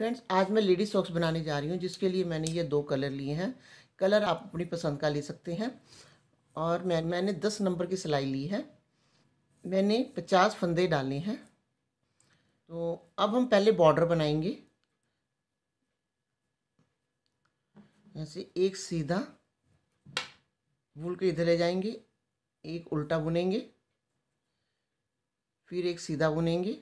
friends आज मैं lady socks बनाने जा रही हूँ जिसके लिए मैंने ये दो कलर लिए हैं कलर आप अपनी पसंद का ले सकते हैं और मैं मैंने दस नंबर की सिलाई ली है मैंने पचास फंदे डाले हैं तो अब हम पहले बॉर्डर बनाएंगे ऐसे एक सीधा भूल के इधर ले जाएंगे एक उल्टा बुनेंगे फिर एक सीधा बुनेंगे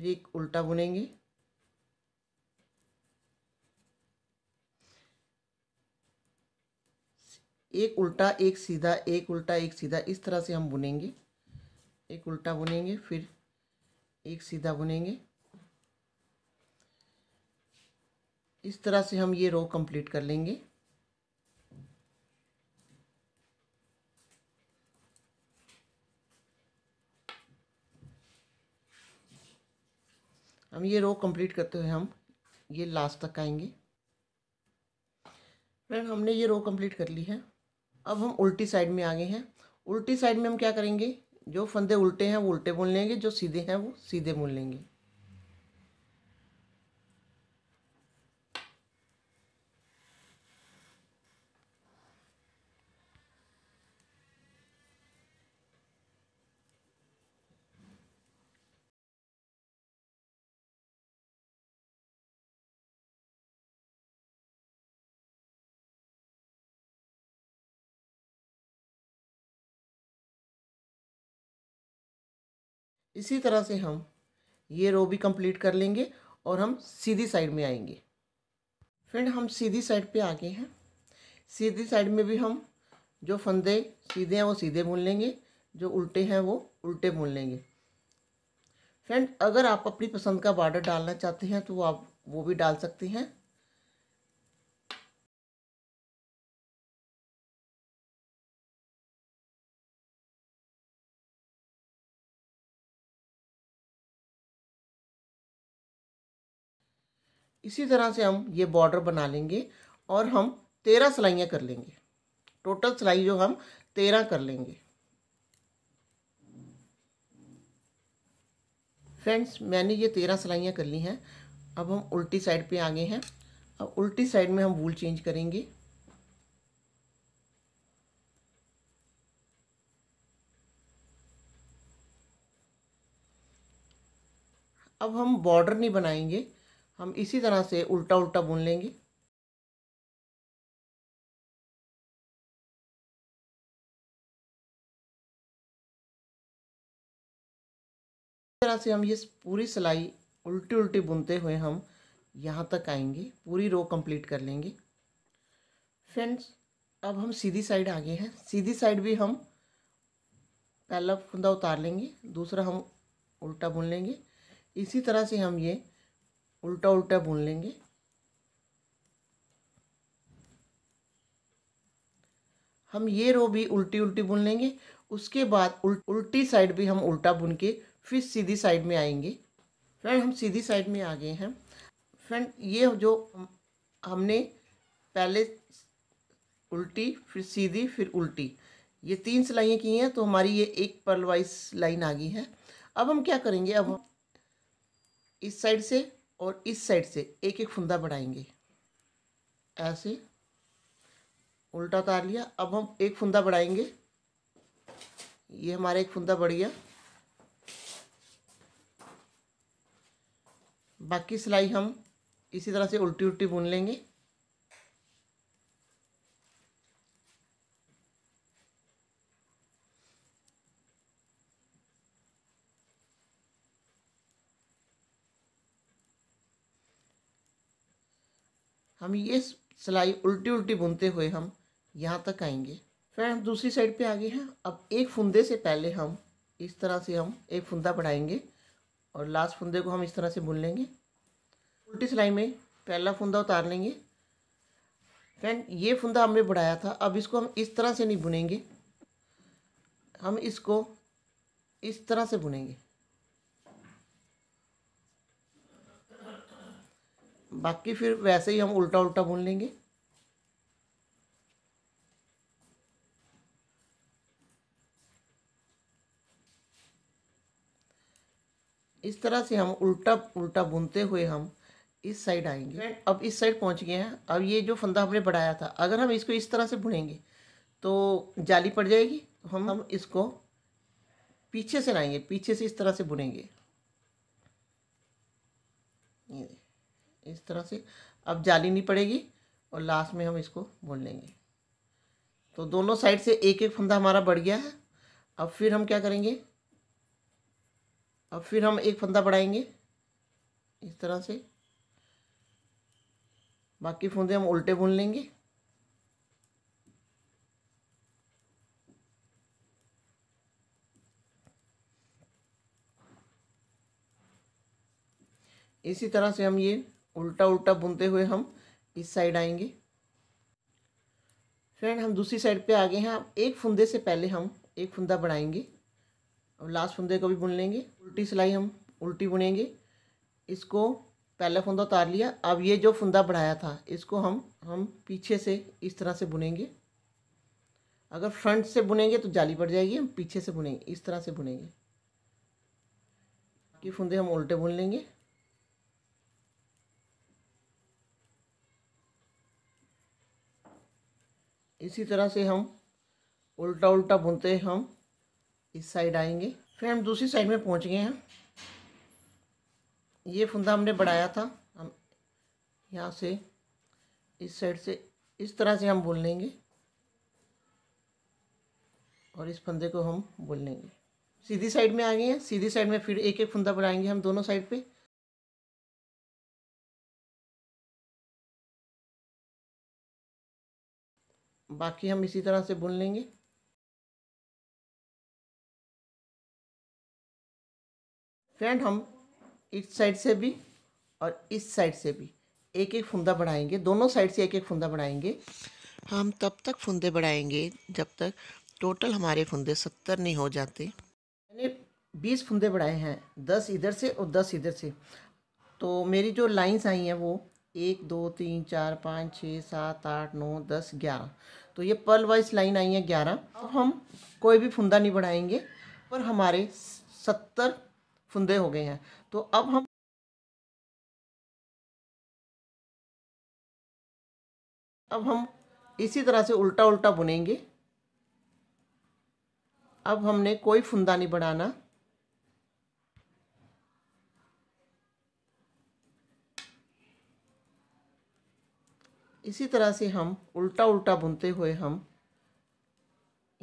फिर एक उल्टा बुनेंगे एक उल्टा एक सीधा एक उल्टा एक सीधा इस तरह से हम बुनेंगे एक उल्टा बुनेंगे फिर एक सीधा बुनेंगे इस तरह से हम ये रो कंप्लीट कर लेंगे हम ये रो कंप्लीट करते हुए हम ये लास्ट तक आएंगे फ्रेंड हमने ये रो कंप्लीट कर ली है अब हम उल्टी साइड में आ गए हैं उल्टी साइड में हम क्या करेंगे जो फंदे उल्टे हैं वो उल्टे बुन लेंगे जो सीधे हैं वो सीधे बुन लेंगे इसी तरह से हम ये रो भी कंप्लीट कर लेंगे और हम सीधी साइड में आएंगे फ्रेंड हम सीधी साइड पे आ गए हैं सीधी साइड में भी हम जो फंदे सीधे हैं वो सीधे बुन लेंगे जो उल्टे हैं वो उल्टे बुन लेंगे फ्रेंड अगर आप अपनी पसंद का बॉर्डर डालना चाहते हैं तो आप वो भी डाल सकते हैं इसी तरह से हम ये बॉर्डर बना लेंगे और हम तेरह सिलाइयाँ कर लेंगे टोटल सिलाई जो हम तेरह कर लेंगे फ्रेंड्स मैंने ये तेरह सिलाइयाँ कर ली हैं अब हम उल्टी साइड पे आ गए हैं अब उल्टी साइड में हम वूल चेंज करेंगे अब हम बॉर्डर नहीं बनाएंगे हम इसी तरह से उल्टा उल्टा बुन लेंगे इस तरह से हम ये पूरी सिलाई उल्टी उल्टी बुनते हुए हम यहाँ तक आएंगे पूरी रो कंप्लीट कर लेंगे फ्रेंड्स अब हम सीधी साइड आ गए हैं सीधी साइड भी हम पहला फंदा उतार लेंगे दूसरा हम उल्टा बुन लेंगे इसी तरह से हम ये उल्टा उल्टा बुन लेंगे हम ये रो भी उल्टी उल्टी बुन लेंगे उसके बाद उल्टी साइड भी हम उल्टा बुन के फिर सीधी साइड में आएंगे फ्रेंड हम सीधी साइड में आ गए हैं फ्रेंड ये जो हमने पहले उल्टी फिर सीधी फिर उल्टी ये तीन सिलाइयाँ की हैं तो हमारी ये एक पर्लवाइज लाइन आ गई है अब हम क्या करेंगे अब हम इस साइड से और इस साइड से एक एक फंदा बढ़ाएंगे ऐसे उल्टा उतार लिया अब हम एक फंदा बढ़ाएंगे ये हमारा एक फंदा बढ़ गया बाकी सिलाई हम इसी तरह से उल्टी उल्टी बुन लेंगे हम ये सिलाई उल्टी उल्टी बुनते हुए हम यहाँ तक आएंगे फिर हम दूसरी साइड पे आ गए हैं अब एक फुंदे से पहले हम इस तरह से हम एक फुंदा बढ़ाएंगे और लास्ट फुंदे को हम इस तरह से बुन लेंगे उल्टी सिलाई में पहला फुंदा उतार लेंगे फ्रेंड ये फुंदा हमने बढ़ाया था अब इसको हम इस तरह से नहीं बुनेंगे हम इसको इस तरह से बुनेंगे बाकी फिर वैसे ही हम उल्टा उल्टा भून लेंगे इस तरह से हम उल्टा उल्टा बुनते हुए हम इस साइड आएंगे अब इस साइड पहुंच गए हैं अब ये जो फंदा हमने बढ़ाया था अगर हम इसको इस तरह से बुनेंगे तो जाली पड़ जाएगी तो हम हम इसको पीछे से लाएंगे पीछे से इस तरह से बुनेंगे इस तरह से अब जाली नहीं पड़ेगी और लास्ट में हम इसको बुन लेंगे तो दोनों साइड से एक एक फंदा हमारा बढ़ गया है अब फिर हम क्या करेंगे अब फिर हम एक फंदा बढ़ाएंगे इस तरह से बाकी फंदे हम उल्टे बुन लेंगे इसी तरह से हम ये उल्टा उल्टा बुनते हुए हम इस साइड आएंगे फ्रेंड हम दूसरी साइड पे आ गए हैं अब एक फुंदे से पहले हम एक फुंदा बढ़ाएंगे और लास्ट फुंदे को भी बुन लेंगे उल्टी सिलाई हम उल्टी बुनेंगे इसको पहला फुंदा उतार लिया अब ये जो फुंदा बढ़ाया था इसको हम हम पीछे से इस तरह से बुनेंगे अगर फ्रंट से बुनेंगे तो जाली पड़ जाएगी हम पीछे से बुनेंगे इस तरह से बुनेंगे कि फुंदे हम उल्टे बुन लेंगे इसी तरह से हम उल्टा उल्टा बुनते हम इस साइड आएंगे फिर हम दूसरी साइड में पहुंच गए हैं ये फंदा हमने बढ़ाया था हम यहाँ से इस साइड से इस तरह से हम बुन लेंगे और इस फंदे को हम बुन लेंगे सीधी साइड में आ गए हैं सीधी साइड में फिर एक एक फंदा बढ़ाएंगे हम दोनों साइड पे बाकी हम इसी तरह से बुन लेंगे फ्रेंड हम इस साइड से भी और इस साइड से भी एक एक फुंदा बढ़ाएंगे दोनों साइड से एक एक फुंदा बढ़ाएंगे हम तब तक फुंदे बढ़ाएंगे जब तक टोटल हमारे फुंदे सत्तर नहीं हो जाते मैंने बीस फुंदे बढ़ाए हैं दस इधर से और दस इधर से तो मेरी जो लाइंस आई हैं वो एक दो तीन चार पाँच छः सात आठ नौ दस ग्यारह तो ये पर्ल वाइज लाइन आई है ग्यारह अब हम कोई भी फुंदा नहीं बढ़ाएंगे पर हमारे सत्तर फुंदे हो गए हैं तो अब हम अब हम इसी तरह से उल्टा उल्टा बुनेंगे अब हमने कोई फुंदा नहीं बढ़ाना इसी तरह से हम उल्टा उल्टा बुनते हुए हम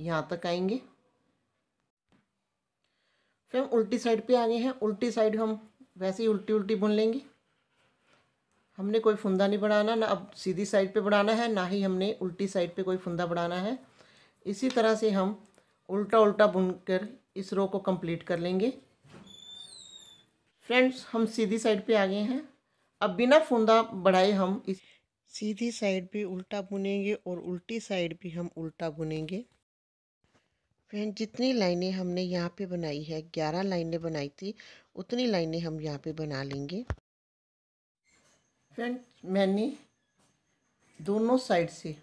यहाँ तक आएंगे फिर हम उल्टी साइड पे आ गए हैं उल्टी साइड हम वैसे ही उल्टी उल्टी बुन लेंगे हमने कोई फंदा नहीं बढ़ाना ना अब सीधी साइड पे बढ़ाना है ना ही हमने उल्टी साइड पे कोई फंदा बढ़ाना है इसी तरह से हम उल्टा उल्टा बुनकर इस रो को कंप्लीट कर लेंगे फ्रेंड्स हम सीधी साइड पे आ गए हैं अब बिना फुंदा बढ़ाए हम इस सीधी साइड भी उल्टा बुनेंगे और उल्टी साइड भी हम उल्टा बुनेंगे फ्रेंड जितनी लाइनें हमने यहाँ पे बनाई है ग्यारह लाइनें बनाई थी उतनी लाइनें हम यहाँ पे बना लेंगे फ्रेंड मैंने दोनों साइड से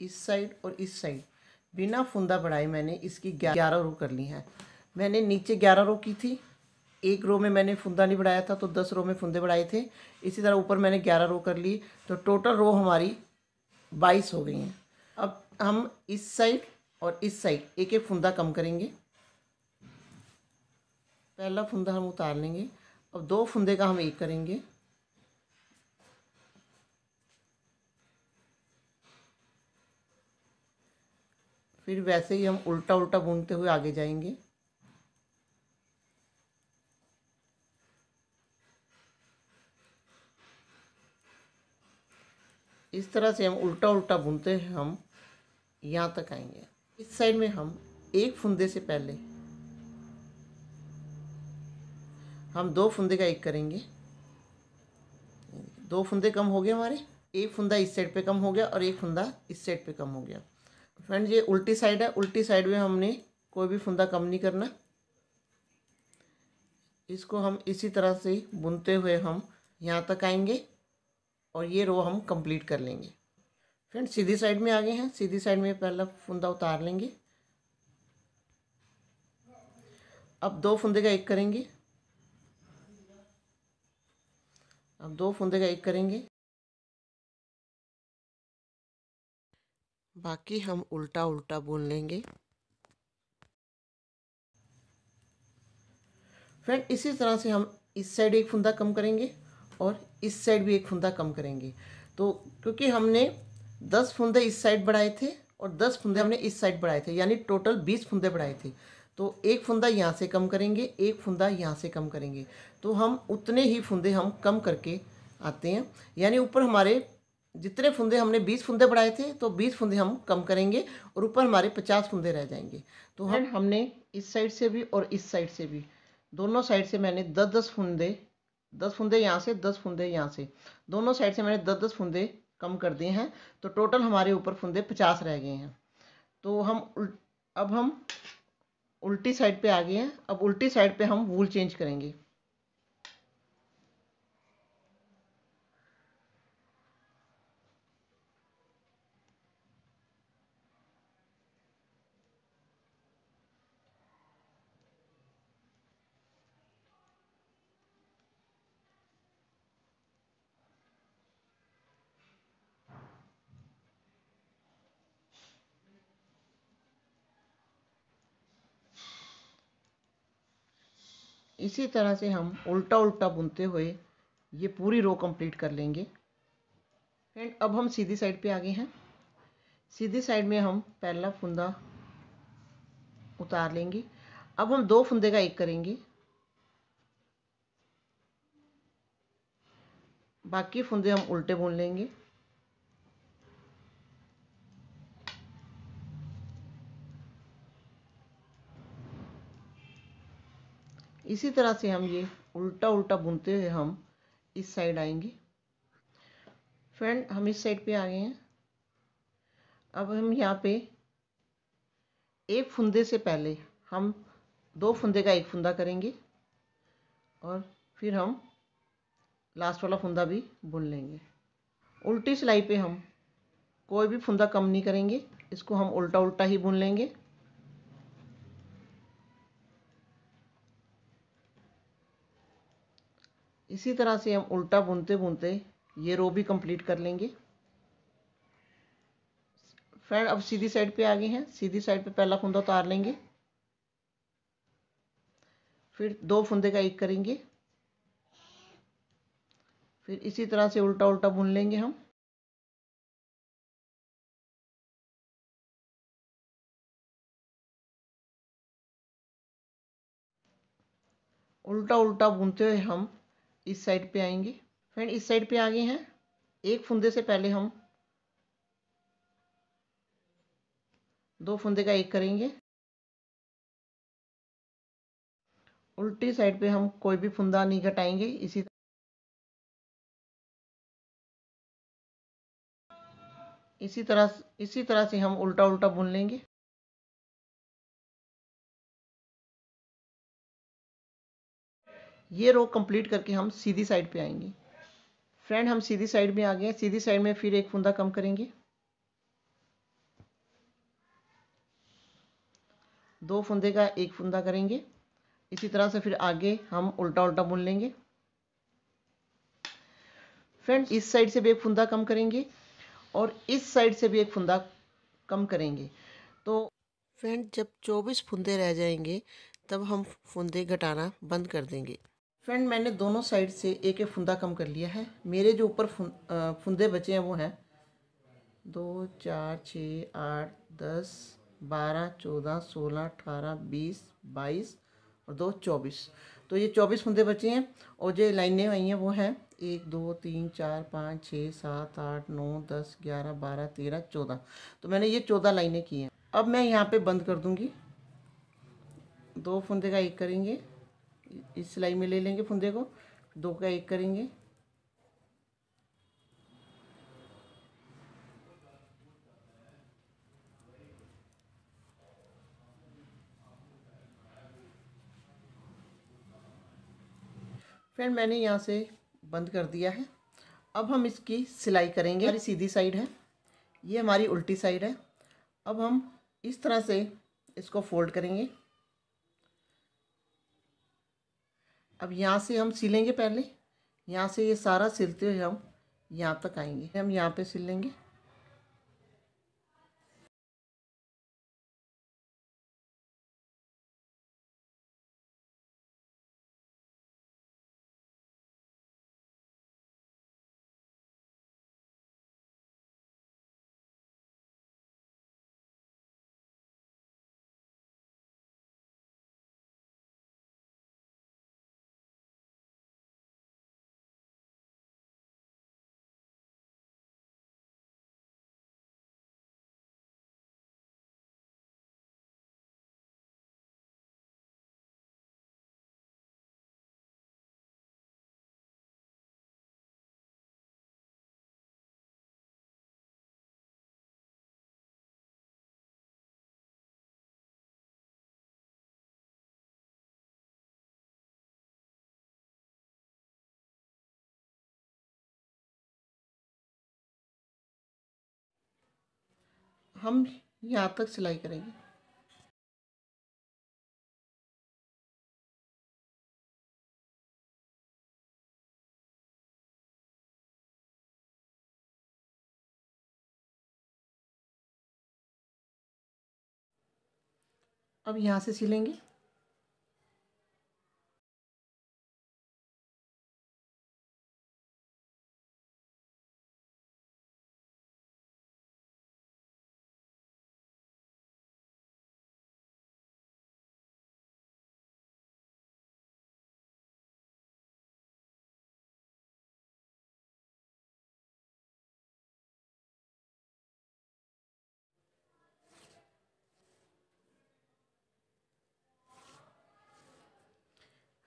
इस साइड और इस साइड बिना फुंदा बढ़ाए मैंने इसकी ग्यारह रो कर ली है मैंने नीचे ग्यारह रो की थी एक रो में मैंने फुंदा नहीं बढ़ाया था तो दस रो में फुंदे बढ़ाए थे इसी तरह ऊपर मैंने ग्यारह रो कर ली तो टोटल रो हमारी बाईस हो गई हैं अब हम इस साइड और इस साइड एक एक फुंदा कम करेंगे पहला फुंदा हम उतार लेंगे अब दो फुंदे का हम एक करेंगे फिर वैसे ही हम उल्टा उल्टा बुनते हुए आगे जाएंगे तरह से हम उल्टा उल्टा बुनते हैं हम यहाँ तक आएंगे इस साइड में हम एक फंदे से पहले हम दो फंदे का एक करेंगे दो फंदे कम हो गए हमारे एक फंदा इस साइड पे कम हो गया और एक फंदा इस साइड पे कम हो गया फ्रेंड ये उल्टी साइड है उल्टी साइड में हमने कोई भी फंदा कम नहीं करना इसको हम इसी तरह से बुनते हुए हम यहाँ तक आएंगे और ये रो हम कंप्लीट कर लेंगे फ्रेंड सीधी साइड में आ गए हैं सीधी साइड में पहला फुंदा उतार लेंगे अब दो फुंदे का एक करेंगे अब दो फुंदे का एक करेंगे बाकी हम उल्टा उल्टा बुन लेंगे फ्रेंड इसी तरह से हम इस साइड एक फुंदा कम करेंगे और इस साइड भी एक फंदा कम करेंगे तो क्योंकि हमने दस फंदे इस साइड बढ़ाए थे और दस फंदे हमने इस साइड बढ़ाए थे यानी टोटल बीस फंदे बढ़ाए थे तो एक फंदा यहाँ से कम करेंगे एक फंदा यहाँ से कम करेंगे तो हम उतने ही फंदे हम कम करके आते हैं यानी ऊपर हमारे जितने फंदे हमने बीस फंदे बढ़ाए थे तो बीस फंदे हम कम करेंगे और ऊपर हमारे पचास फंदे रह जाएंगे तो हम हमने इस साइड से भी और इस साइड से भी दोनों साइड से मैंने दस दस फंदे दस फुंदे यहाँ से दस फुंदे यहाँ से दोनों साइड से मैंने दस दस फुंदे कम कर दिए हैं तो टोटल हमारे ऊपर फुंदे पचास रह गए हैं तो हम अब हम उल्टी साइड पे आ गए हैं अब उल्टी साइड पे हम वूल चेंज करेंगे इसी तरह से हम उल्टा उल्टा बुनते हुए ये पूरी रो कंप्लीट कर लेंगे फ्रेंड अब हम सीधी साइड पे आ गए हैं सीधी साइड में हम पहला फंदा उतार लेंगे अब हम दो फंदे का एक करेंगे बाकी फंदे हम उल्टे बुन लेंगे इसी तरह से हम ये उल्टा उल्टा बुनते हुए हम इस साइड आएंगे फ्रेंड हम इस साइड पे आ गए हैं अब हम यहाँ पे एक फुंदे से पहले हम दो फुंदे का एक फुंदा करेंगे और फिर हम लास्ट वाला फुंदा भी बुन लेंगे उल्टी सिलाई पे हम कोई भी फुंदा कम नहीं करेंगे इसको हम उल्टा उल्टा ही बुन लेंगे इसी तरह से हम उल्टा बुनते बुनते ये रो भी कंप्लीट कर लेंगे फ्रेंड अब सीधी साइड पे आ गए हैं सीधी साइड पे पहला फंदा उतार लेंगे फिर दो फंदे का एक करेंगे फिर इसी तरह से उल्टा उल्टा बुन लेंगे हम उल्टा उल्टा बुनते हुए हम इस साइड पे आएंगे फ्रेंड इस साइड पे आ गए हैं एक फुंदे से पहले हम दो फुंदे का एक करेंगे उल्टी साइड पे हम कोई भी फुंदा नहीं घटाएंगे इसी इसी तरह इसी तरह से हम उल्टा उल्टा बुन लेंगे ये रो कंप्लीट करके हम सीधी साइड पे आएंगे फ्रेंड हम सीधी साइड में आ गए सीधी साइड में फिर एक फुंदा कम करेंगे दो फुंदे का एक फुंदा करेंगे इसी तरह से फिर आगे हम उल्टा उल्टा बुन लेंगे फ्रेंड इस साइड से भी एक फुंदा कम करेंगे और इस साइड से भी एक फुंदा कम करेंगे तो फ्रेंड जब 24 फुंदे रह जाएंगे तब हम फुंदे घटाना बंद कर देंगे फ्रेंड मैंने दोनों साइड से एक एक फुंदा कम कर लिया है मेरे जो ऊपर फुन, फुंदे बचे हैं वो हैं दो चार छः आठ दस बारह चौदह सोलह अठारह बीस बाईस और दो चौबीस तो ये चौबीस फुंदे बचे हैं और जो लाइनें आई हैं वो हैं एक दो तीन चार पाँच छः सात आठ नौ दस ग्यारह बारह तेरह चौदह तो मैंने ये चौदह लाइनें की हैं अब मैं यहाँ पे बंद कर दूँगी दो फुंदे का एक करेंगे इस सिलाई में ले लेंगे फंदे को दो का एक करेंगे फिर मैंने यहाँ से बंद कर दिया है अब हम इसकी सिलाई करेंगे हमारी सीधी साइड है ये हमारी उल्टी साइड है अब हम इस तरह से इसको फोल्ड करेंगे अब यहाँ से हम सिलेंगे पहले यहाँ से ये सारा सिलते हुए हम यहाँ तक आएंगे हम यहाँ पे सिल हम यहाँ तक सिलाई करेंगे अब यहाँ से सिलेंगे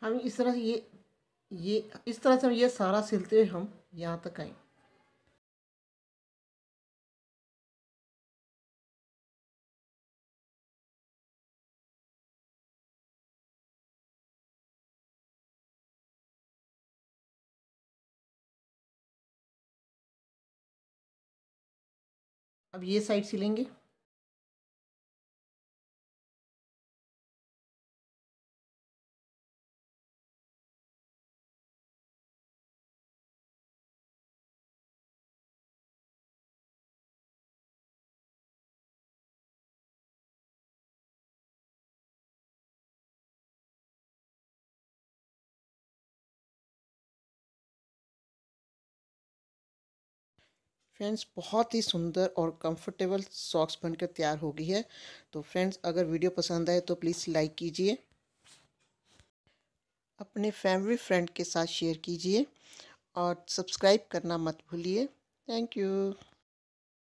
हम इस तरह से ये ये इस तरह से हम ये सारा सिलते हुए हम यहाँ तक आए अब ये साइड सिलेंगे फ्रेंड्स बहुत ही सुंदर और कंफर्टेबल सॉक्स बनकर तैयार हो गई है तो फ्रेंड्स अगर वीडियो पसंद आए तो प्लीज़ लाइक कीजिए अपने फैमिली फ्रेंड के साथ शेयर कीजिए और सब्सक्राइब करना मत भूलिए थैंक यू